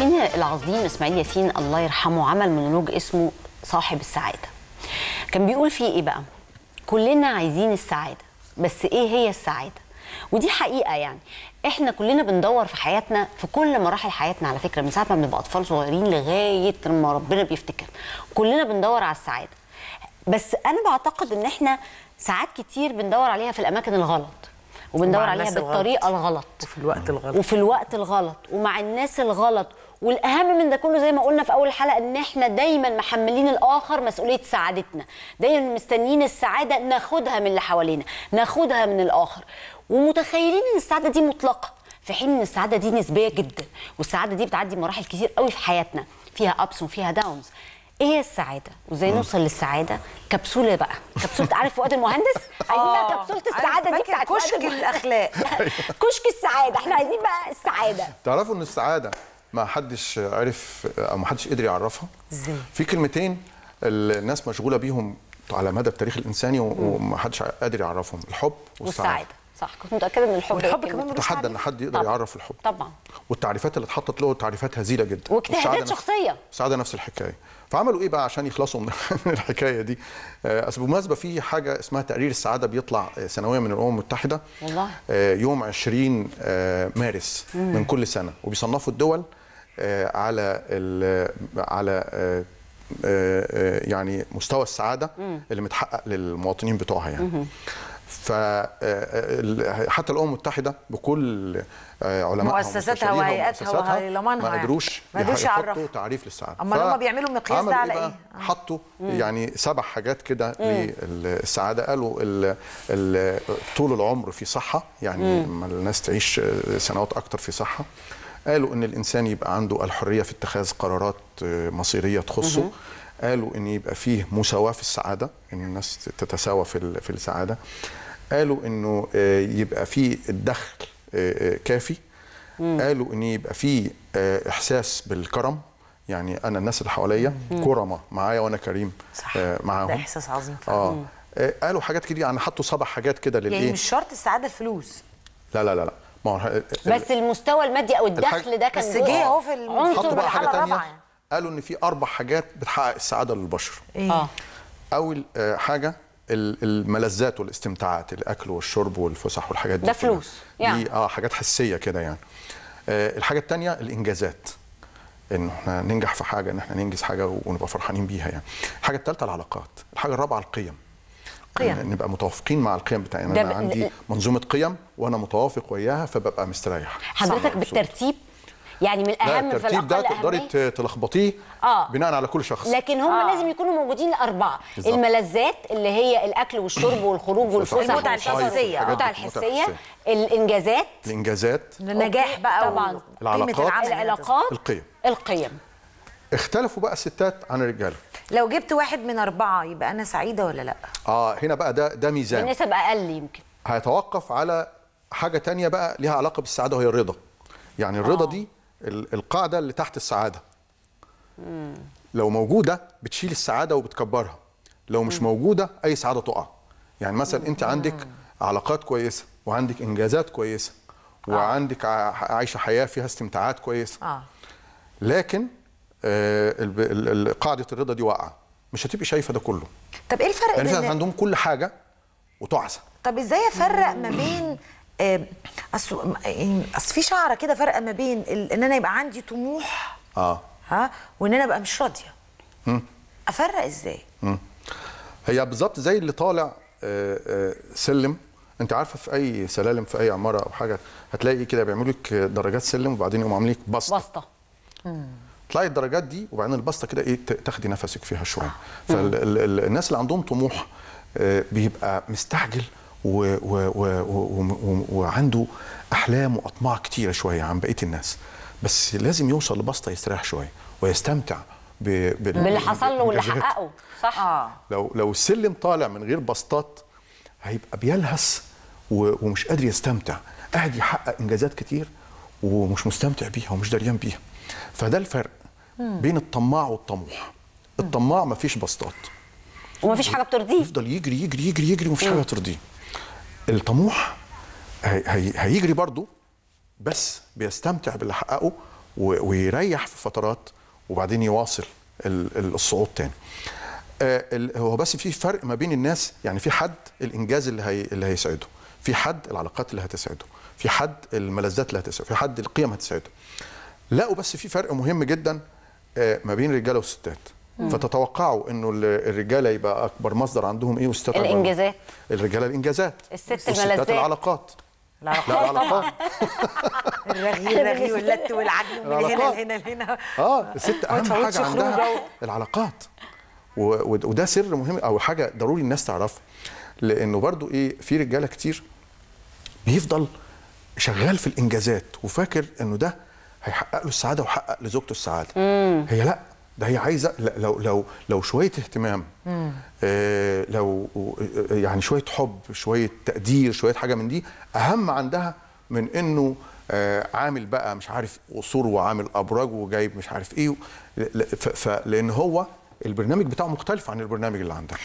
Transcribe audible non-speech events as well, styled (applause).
عارفين العظيم اسماعيل ياسين الله يرحمه عمل مونولوج اسمه صاحب السعاده كان بيقول فيه ايه بقى كلنا عايزين السعاده بس ايه هي السعاده ودي حقيقه يعني احنا كلنا بندور في حياتنا في كل مراحل حياتنا على فكره من ساعه ما بنبقى اطفال صغيرين لغايه ما ربنا بيفتكر كلنا بندور على السعاده بس انا بعتقد ان احنا ساعات كتير بندور عليها في الاماكن الغلط وبندور عليها بالطريقه الغلط. الغلط وفي الوقت الغلط وفي الوقت الغلط ومع الناس الغلط والاهم من ده كله زي ما قلنا في اول الحلقه ان احنا دايما محملين الاخر مسؤوليه سعادتنا دايما مستنيين السعاده ناخدها من اللي حوالينا ناخدها من الاخر ومتخيلين ان السعاده دي مطلقه في حين ان السعاده دي نسبيه جدا والسعاده دي بتعدي مراحل كتير قوي في حياتنا فيها ابس وفيها داونز ايه هي السعاده وازاي نوصل للسعاده كبسوله بقى كبسوله عارف فؤاد المهندس (laughs) عايزين بقى آه. كبسوله السعاده دي بتاعت كشك الاخلاق (laughs) كشك السعاده احنا عايزين بقى السعاده تعرفوا ان السعاده ما حدش عرف او ما حدش قدر يعرفها ازاي في كلمتين الناس مشغوله بيهم على مدى التاريخ الانساني وما حدش قادر يعرفهم الحب والسعاده, والسعادة. صح كنت متاكده ان الحب والحب كمان تحدى ان حد يقدر طبعًا. يعرف الحب طبعا والتعريفات اللي اتحطت له تعريفات هزيله جدا واجتهادات شخصيه سعادة نفس الحكايه فعملوا ايه بقى عشان يخلصوا من (laughs) الحكايه دي آه، اصل بالمناسبه في حاجه اسمها تقرير السعاده بيطلع آه، سنويا من الامم المتحده والله آه، يوم 20 مارس مم. من كل سنه وبيصنفوا الدول على على يعني مستوى السعاده اللي متحقق للمواطنين بتوعها يعني مم. ف آه، آه، حتى الامم المتحده بكل آه، علماء مؤسساتها وهيئاتها وهيلمانها ما يعني. قدروش ما قدروش يعرفوا تعريف للسعاده امال هم بيعملوا مقياس ده على ايه؟, إيه؟ حطوا يعني سبع حاجات كده للسعاده قالوا طول العمر في صحه يعني ما الناس تعيش سنوات اكتر في صحه قالوا ان الانسان يبقى عنده الحريه في اتخاذ قرارات مصيريه تخصه قالوا ان يبقى فيه مساواه في السعاده ان الناس تتساوى في السعاده قالوا انه آه، يبقى في الدخل آه، آه، كافي قالوا ان يبقى في احساس بالكرم يعني انا الناس اللي حواليا كرمه معايا وانا كريم معاهم ده احساس عظيم فعلا. اه قالوا حاجات كده يعني حطوا سبع حاجات كده للايه يعني مش شرط السعاده فلوس لا لا لا لا ما هو بس المستوى المادي او الدخل ده كان بس جه اهو في المنصب بقى حاجه تانية يعني. قالوا ان في اربع حاجات بتحقق السعاده للبشر ايه؟ اه اول حاجه الملذات والاستمتاعات الاكل والشرب والفسح والحاجات دي ده فلوس يعني. دي اه حاجات حسيه كده يعني آه الحاجه الثانيه الانجازات ان احنا ننجح في حاجه ان احنا ننجز حاجه ونبقى فرحانين بيها يعني الحاجه الثالثه العلاقات الحاجه الرابعه القيم قيم نبقى متوافقين مع القيم بتاعنا انا عندي منظومه قيم وانا متوافق وياها فببقى مستريح حضرتك بالترتيب يعني من الاهم في الترتيب ده تقدري تلخبطيه آه. بناء على كل شخص لكن هم آه. لازم يكونوا موجودين الاربعه بالزبط. الملذات اللي هي الاكل والشرب (coughs) والخروج والفسح المتعه الحسيه المتعه الحسيه الانجازات الانجازات النجاح بقى طبعا يعني العلاقات العلاقات القيم القيم اختلفوا بقى الستات عن الرجاله لو جبت واحد من أربعة يبقى أنا سعيدة ولا لأ؟ آه هنا بقى ده ده ميزان النسب أقل يمكن هيتوقف على حاجة تانية بقى ليها علاقة بالسعادة وهي الرضا يعني الرضا آه. دي القاعده اللي تحت السعاده لو موجوده بتشيل السعاده وبتكبرها لو مش موجوده اي سعاده تقع يعني مثلا انت عندك علاقات كويسه وعندك انجازات كويسه آه. وعندك عايشه حياه فيها استمتاعات كويسه آه. لكن آه، قاعده الرضا دي واقعه مش هتبقي شايفه ده كله طب ايه الفرق يعني عندهم كل حاجه وتعسى طب ازاي افرق ما بين آه، اصل إيه، اصل في شعره كده فارقه ما بين ان انا يبقى عندي طموح اه ها وان انا ابقى مش راضيه افرق ازاي مم. هي بالظبط زي اللي طالع آه، آه، سلم انت عارفه في اي سلالم في اي عماره او حاجه هتلاقي كده بيعملوا لك درجات سلم وبعدين يقوموا عاملين لك بسطه بسطه تطلعي الدرجات دي وبعدين البسطه كده ايه تاخدي نفسك فيها شويه فالناس اللي عندهم طموح بيبقى مستعجل و و و و وعنده احلام واطماع كتيره شويه عن بقيه الناس بس لازم يوصل لبسطه يستريح شويه ويستمتع باللي حصل له واللي حققه صح آه. لو لو السلم طالع من غير بسطات هيبقى بيلهس ومش قادر يستمتع قاعد يحقق انجازات كتير ومش مستمتع بيها ومش دريان بيها فده الفرق مم. بين الطماع والطموح الطماع مفيش بسطات ومفيش حاجه بترضيه يفضل يجري يجري يجري يجري ومفيش حاجه ترضيه الطموح هي هيجري برضه بس بيستمتع باللي حققه ويريح في فترات وبعدين يواصل الصعود تاني آه، هو بس في فرق ما بين الناس يعني في حد الانجاز اللي هي اللي هيسعده في حد العلاقات اللي هتسعده في حد الملذات اللي هتسعده في حد القيم هتسعده لقوا بس في فرق مهم جدا آه، ما بين رجاله وستات فتتوقعوا انه الرجاله يبقى اكبر مصدر عندهم ايه واستاذ الانجازات الرجاله الانجازات الست الملذات العلاقات العلاقات لا العلاقات الرغي (laughs) الرغي واللت والعجل من هنا لهنا لهنا اه الست اهم حاجه عندها العلاقات وده سر مهم او حاجه ضروري الناس تعرفها لانه برضو ايه في رجاله كتير بيفضل شغال في الانجازات وفاكر انه ده هيحقق له السعاده وحقق لزوجته السعاده مم. هي لا ده هي عايزه لو لو لو شويه اهتمام آه لو آه، يعني شويه حب شويه تقدير شويه حاجه من دي اهم عندها من انه آه عامل بقى مش عارف قصور وعامل ابراج وجايب مش عارف ايه لان هو البرنامج بتاعه مختلف عن البرنامج اللي عندك